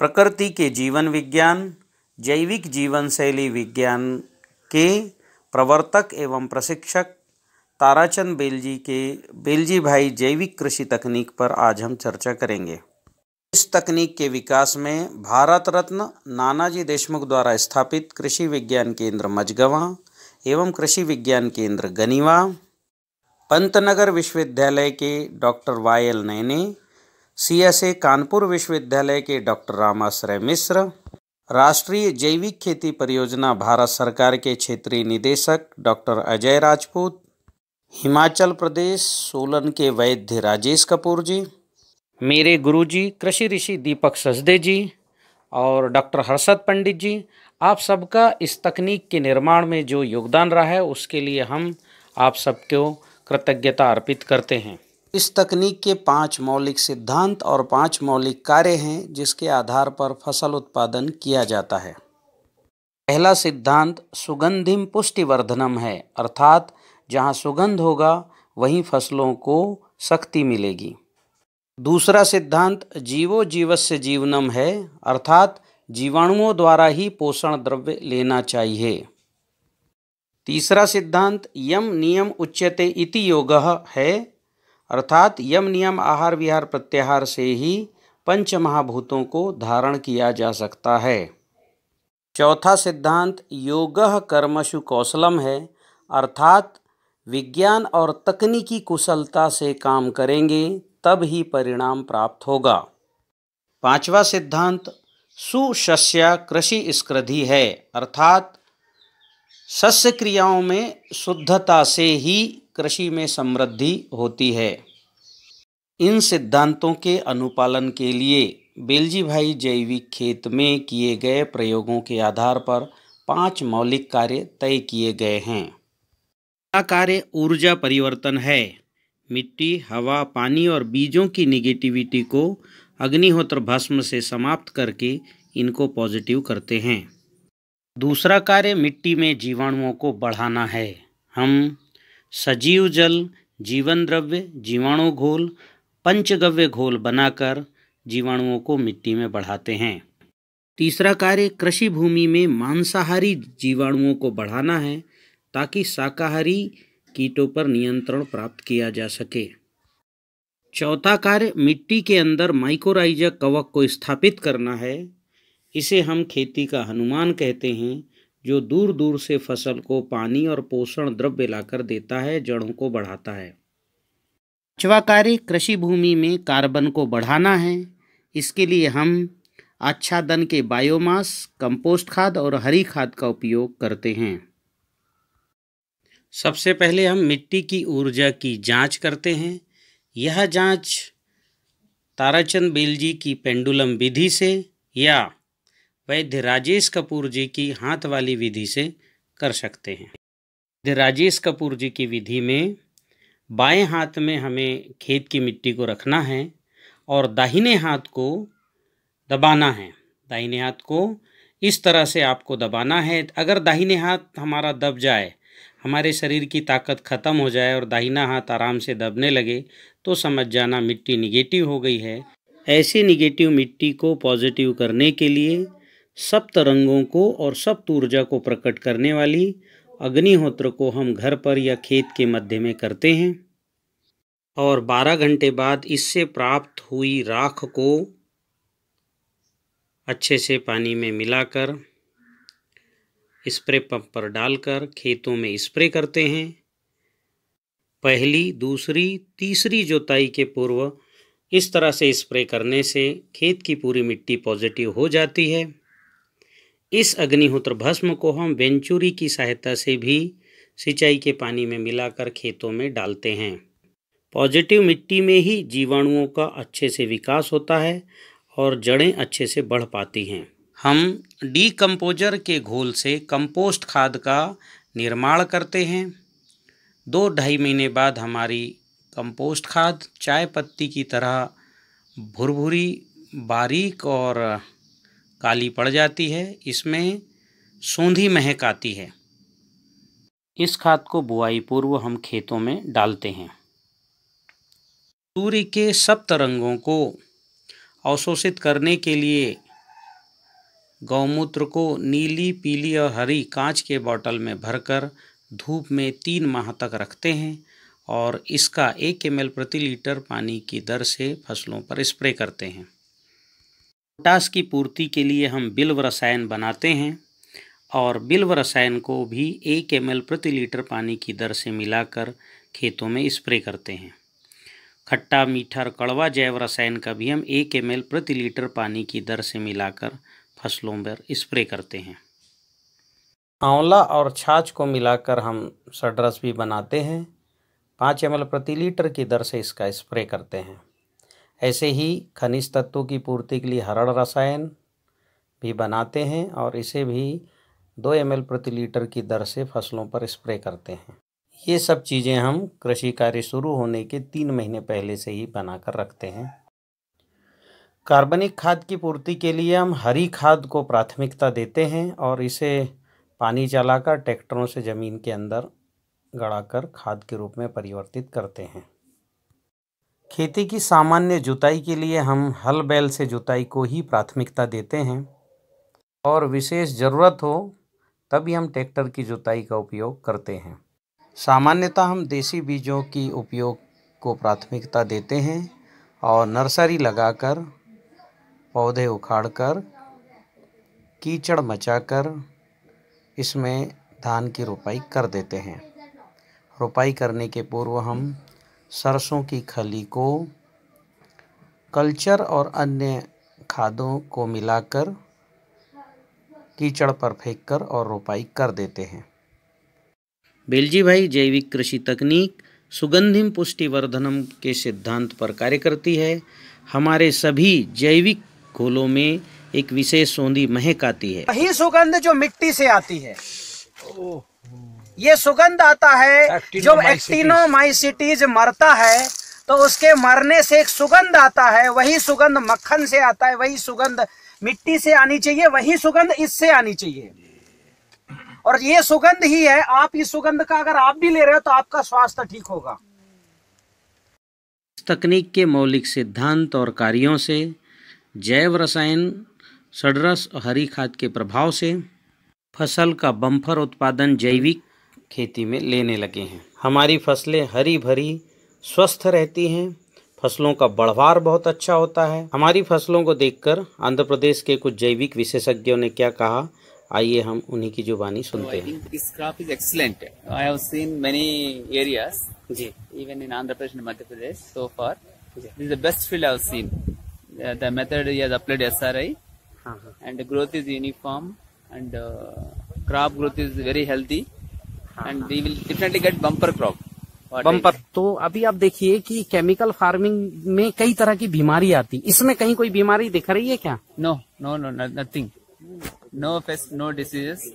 प्रकृति के जीवन विज्ञान जैविक जीवन शैली विज्ञान के प्रवर्तक एवं प्रशिक्षक ताराचंद बेलजी के बेलजी भाई जैविक कृषि तकनीक पर आज हम चर्चा करेंगे इस तकनीक के विकास में भारत रत्न नानाजी देशमुख द्वारा स्थापित कृषि विज्ञान केंद्र मजगवा एवं कृषि विज्ञान केंद्र गनीवा पंतनगर विश्वविद्यालय के doctor Y L Nene CSA Kanpur विश्वविद्यालय के डॉक्टर रामाश्रय मिश्र राष्ट्रीय जैविक खेती परियोजना भारत सरकार के क्षेत्रीय निदेशक डॉक्टर अजय राजपूत हिमाचल प्रदेश सोलन के वैद्य राजेश कपूर जी मेरे गुरुजी कृषि ऋषि दीपक सजदे जी और डॉक्टर हर्षद पंडित जी आप सबका इस तकनीक के निर्माण में जो योगदान रहा है उसके लिए हम आप सबको कृतज्ञता अर्पित करते हैं इस तकनीक के पांच मौलिक सिद्धांत और पांच मौलिक कार्य हैं जिसके आधार पर फसल उत्पादन किया जाता है पहला सिद्धांत सुगंधिम पुष्टिवर्धनम है अर्थात जहाँ सुगंध होगा वहीं फसलों को शक्ति मिलेगी दूसरा सिद्धांत जीवो जीवस्य जीवनम है अर्थात जीवाणुओं द्वारा ही पोषण द्रव्य लेना चाहिए तीसरा सिद्धांत यम नियम उच्यते इति योग है अर्थात यम नियम आहार विहार प्रत्याहार से ही पंच महाभूतों को धारण किया जा सकता है चौथा सिद्धांत योग कर्मशु कौशलम है अर्थात विज्ञान और तकनीकी कुशलता से काम करेंगे तब ही परिणाम प्राप्त होगा पांचवा सिद्धांत सुशस्या कृषि स्कृधि है अर्थात शस्य क्रियाओं में शुद्धता से ही कृषि में समृद्धि होती है इन सिद्धांतों के अनुपालन के लिए बेलजी भाई जैविक खेत में किए गए प्रयोगों के आधार पर पांच मौलिक कार्य तय किए गए हैं पहला कार्य ऊर्जा परिवर्तन है मिट्टी हवा पानी और बीजों की निगेटिविटी को अग्निहोत्र भस्म से समाप्त करके इनको पॉजिटिव करते हैं दूसरा कार्य मिट्टी में जीवाणुओं को बढ़ाना है हम सजीव जल जीवन द्रव्य जीवाणु घोल पंचगव्य घोल बनाकर जीवाणुओं को मिट्टी में बढ़ाते हैं तीसरा कार्य कृषि भूमि में मांसाहारी जीवाणुओं को बढ़ाना है ताकि शाकाहारी कीटों पर नियंत्रण प्राप्त किया जा सके चौथा कार्य मिट्टी के अंदर माइकोराइजा कवक को स्थापित करना है इसे हम खेती का हनुमान कहते हैं जो दूर दूर से फसल को पानी और पोषण द्रव्य लाकर देता है जड़ों को बढ़ाता है कार्य कृषि भूमि में कार्बन को बढ़ाना है इसके लिए हम आच्छादन के बायोमास कंपोस्ट खाद और हरी खाद का उपयोग करते हैं सबसे पहले हम मिट्टी की ऊर्जा की जांच करते हैं यह जांच ताराचंद बेल जी की पेंडुलम विधि से या वैद्य राजेश कपूर जी की हाथ वाली विधि से कर सकते हैं वैद्य राजेश कपूर जी की विधि में बाएं हाथ में हमें खेत की मिट्टी को रखना है और दाहिने हाथ को दबाना है दाहिने हाथ को इस तरह से आपको दबाना है अगर दाहिने हाथ हमारा दब जाए हमारे शरीर की ताकत ख़त्म हो जाए और दाहिना हाथ आराम से दबने लगे तो समझ जाना मिट्टी निगेटिव हो गई है ऐसे निगेटिव मिट्टी को पॉजिटिव करने के लिए सब तरंगों को और सब ऊर्जा को प्रकट करने वाली अग्निहोत्र को हम घर पर या खेत के मध्य में करते हैं और 12 घंटे बाद इससे प्राप्त हुई राख को अच्छे से पानी में मिलाकर स्प्रे पंप पर डालकर खेतों में स्प्रे करते हैं पहली दूसरी तीसरी जोताई के पूर्व इस तरह से स्प्रे करने से खेत की पूरी मिट्टी पॉजिटिव हो जाती है इस अग्निहोत्र भस्म को हम वेंचुरी की सहायता से भी सिंचाई के पानी में मिलाकर खेतों में डालते हैं पॉजिटिव मिट्टी में ही जीवाणुओं का अच्छे से विकास होता है और जड़ें अच्छे से बढ़ पाती हैं हम डीकम्पोजर के घोल से कंपोस्ट खाद का निर्माण करते हैं दो ढाई महीने बाद हमारी कंपोस्ट खाद चाय पत्ती की तरह भुरभुरी बारीक और काली पड़ जाती है इसमें सौंधी महक आती है इस खाद को बुआई पूर्व हम खेतों में डालते हैं सूर्य के सप्त रंगों को अवशोषित करने के लिए गौमूत्र को नीली पीली और हरी कांच के बॉटल में भरकर धूप में तीन माह तक रखते हैं और इसका एक एम प्रति लीटर पानी की दर से फसलों पर स्प्रे करते हैं पोटास की पूर्ति के लिए हम बिल्व रसायन बनाते हैं और बिल्व रसायन को भी एक एम प्रति लीटर पानी की दर से मिलाकर खेतों में स्प्रे करते हैं खट्टा मीठा और कड़वा जैव रसायन का भी हम एक एम प्रति लीटर पानी की दर से मिलाकर फसलों पर स्प्रे करते हैं आंवला और छाछ को मिलाकर हम सडरस भी बनाते हैं पाँच एम प्रति लीटर की दर से इसका स्प्रे करते हैं ऐसे ही खनिज तत्वों की पूर्ति के लिए हरड़ रसायन भी बनाते हैं और इसे भी दो एम प्रति लीटर की दर से फसलों पर स्प्रे करते हैं ये सब चीज़ें हम कृषि कार्य शुरू होने के तीन महीने पहले से ही बनाकर रखते हैं कार्बनिक खाद की पूर्ति के लिए हम हरी खाद को प्राथमिकता देते हैं और इसे पानी चलाकर ट्रैक्टरों से ज़मीन के अंदर गड़ाकर खाद के रूप में परिवर्तित करते हैं खेती की सामान्य जुताई के लिए हम हल बैल से जुताई को ही प्राथमिकता देते हैं और विशेष ज़रूरत हो तभी हम ट्रैक्टर की जुताई का उपयोग करते हैं सामान्यतः हम देसी बीजों की उपयोग को प्राथमिकता देते हैं और नर्सरी लगाकर पौधे उखाड़कर कीचड़ मचाकर इसमें धान की रोपाई कर देते हैं रोपाई करने के पूर्व हम सरसों की खली को कल्चर और अन्य खादों को मिलाकर कीचड़ पर फेंक कर और रोपाई कर देते हैं बेलजी भाई जैविक कृषि तकनीक सुगंधिम पुष्टिवर्धनम के सिद्धांत पर कार्य करती है हमारे सभी जैविक घोलों में एक विशेष सौंधी महक आती है वही सुगंध जो मिट्टी से आती है ये सुगंध आता है जब एक्टिनोमाइसिटीज मरता है तो उसके मरने से एक सुगंध आता है वही सुगंध मक्खन से आता है वही सुगंध मिट्टी से आनी चाहिए वही सुगंध इससे आनी चाहिए और ये सुगंध ही है आप इस सुगंध का अगर आप भी ले रहे हो तो आपका स्वास्थ्य ठीक होगा तकनीक के मौलिक सिद्धांत और कार्यों से जैव रसायन सडरस हरी खाद के प्रभाव से फसल का बम्फर उत्पादन जैविक खेती में लेने लगे हैं हमारी फसलें हरी भरी स्वस्थ रहती हैं फसलों का बढ़वार बहुत अच्छा होता है हमारी फसलों को देखकर आंध्र प्रदेश के कुछ जैविक विशेषज्ञों ने क्या कहा आइए हम उन्हीं की जुबानी सुनते हैं this crop is excellent I have seen many areas जी even in Andhra Pradesh Madhya Pradesh so far this is the best field I have seen the method he has applied SRI हां हां and growth is uniform and crop growth is very healthy and we will definitely get bumper crop bumper तो अभी आप देखिए कि chemical farming में कई तरह की बीमारी आती इसमें कहीं कोई बीमारी दिख रही है क्या no no no nothing no pest no diseases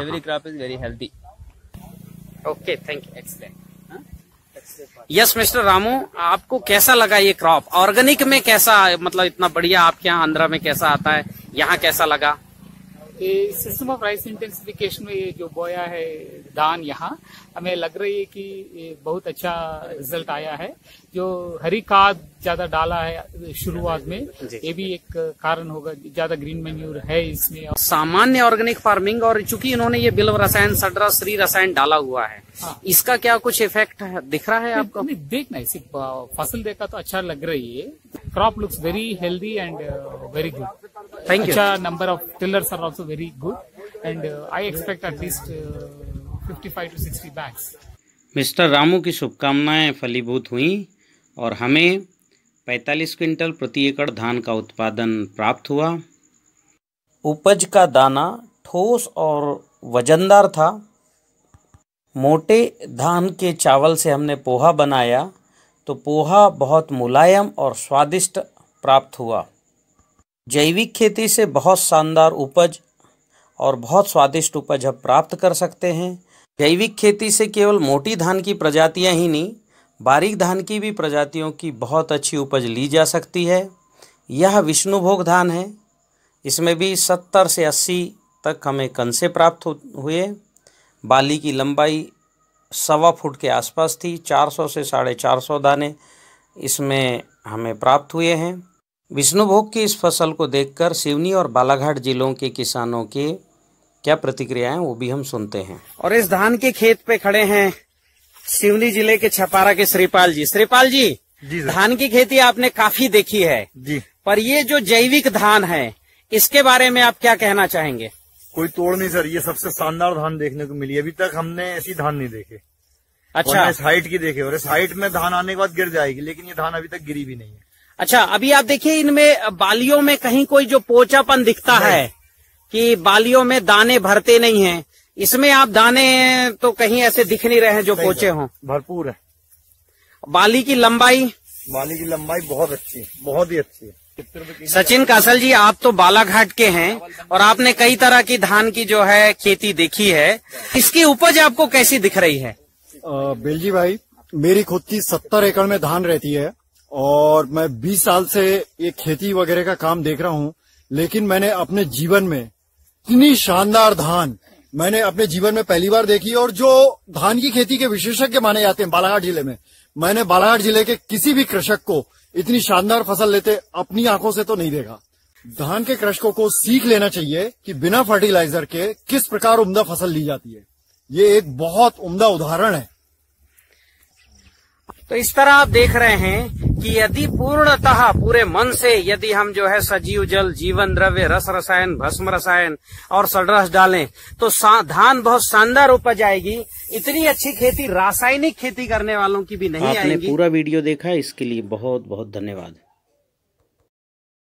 every crop is very healthy okay thank you explain yes mister Ramu आपको कैसा लगा ये क्रॉप ऑर्गेनिक में कैसा मतलब इतना बढ़िया आपके यहाँ आंध्रा में कैसा आता है यहाँ कैसा लगा ये सिस्टम ऑफ राइस इंटेंसिफिकेशन में ये जो बोया है दान यहाँ हमें लग रही है कि बहुत अच्छा रिजल्ट आया है जो हरी खाद ज्यादा डाला है शुरुआत में ये भी एक कारण होगा ज्यादा ग्रीन मेन्यूर है इसमें सामान्य ऑर्गेनिक फार्मिंग और चूंकि इन्होंने ये बिलव रसायन सडरा श्री रसायन डाला हुआ है हाँ। इसका क्या कुछ इफेक्ट दिख रहा है आपको नहीं देखना इसी फसल देखा तो अच्छा लग रही है crop looks very healthy and very good Thank you. Acha number of tillers are also very good, and uh, I expect at least uh, 55 to 60 bags. Mister Ramu की शुभकामनाएं फलीभूत हुईं और हमें 45 क्विंटल प्रति एकड़ धान का उत्पादन प्राप्त हुआ उपज का दाना ठोस और वजनदार था मोटे धान के चावल से हमने पोहा बनाया तो पोहा बहुत मुलायम और स्वादिष्ट प्राप्त हुआ जैविक खेती से बहुत शानदार उपज और बहुत स्वादिष्ट उपज हम प्राप्त कर सकते हैं जैविक खेती से केवल मोटी धान की प्रजातियां ही नहीं बारीक धान की भी प्रजातियों की बहुत अच्छी उपज ली जा सकती है यह विष्णुभोग धान है इसमें भी सत्तर से अस्सी तक हमें कंसे प्राप्त हुए बाली की लंबाई सवा फुट के आसपास थी 400 से साढ़े चार सौ दाने इसमें हमें प्राप्त हुए हैं विष्णुभोग की इस फसल को देखकर सिवनी और बालाघाट जिलों के किसानों की क्या प्रतिक्रिया है वो भी हम सुनते हैं और इस धान के खेत पे खड़े हैं सिवनी जिले के छपारा के श्रीपाल जी श्रीपाल जी जी धान की खेती आपने काफी देखी है जी पर ये जो जैविक धान है इसके बारे में आप क्या कहना चाहेंगे कोई तोड़ नहीं सर ये सबसे शानदार धान देखने को मिली अभी तक हमने ऐसी धान नहीं देखे अच्छा इस हाइट की देखे और इस हाइट में धान आने के बाद गिर जाएगी लेकिन ये धान अभी तक गिरी भी नहीं है अच्छा अभी आप देखिए इनमें बालियों में कहीं कोई जो पोचापन दिखता है कि बालियों में दाने भरते नहीं हैं इसमें आप दाने तो कहीं ऐसे दिख नहीं रहे हैं जो पोचे हों भरपूर है बाली की लंबाई बाली की लंबाई बहुत अच्छी है बहुत ही अच्छी है सचिन कासल जी आप तो बालाघाट के हैं और आपने कई तरह की धान की जो है खेती देखी है इसकी उपज आपको कैसी दिख रही है बेलजी भाई मेरी खुद की सत्तर एकड़ में धान रहती है और मैं 20 साल से ये खेती वगैरह का काम देख रहा हूँ लेकिन मैंने अपने जीवन में इतनी शानदार धान मैंने अपने जीवन में पहली बार देखी और जो धान की खेती के विशेषज्ञ माने जाते हैं बालाघाट जिले में मैंने बालाघाट जिले के किसी भी कृषक को इतनी शानदार फसल लेते अपनी आंखों से तो नहीं देखा धान के कृषकों को सीख लेना चाहिए कि बिना फर्टिलाइजर के किस प्रकार उम्दा फसल ली जाती है ये एक बहुत उम्दा उदाहरण है तो इस तरह आप देख रहे हैं कि यदि पूर्णतः पूरे मन से यदि हम जो है सजीव जल जीवन द्रव्य रस रसायन भस्म रसायन और सड़रस डालें तो धान बहुत शानदार उपज आएगी इतनी अच्छी खेती रासायनिक खेती करने वालों की भी नहीं आपने आएगी पूरा वीडियो देखा इसके लिए बहुत बहुत धन्यवाद